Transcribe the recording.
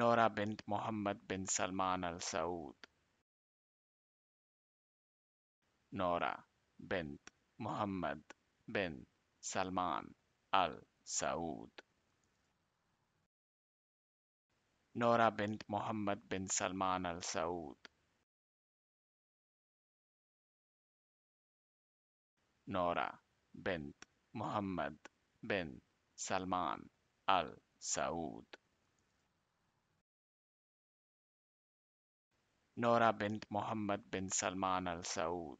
نورا بنت محمد بن سلمان السعود نورا بنت محمد بن سلمان السعود نورا بنت محمد بن سلمان السعود نورا بنت محمد بن سلمان السعود نورا بنت محمد بن سلمان السعود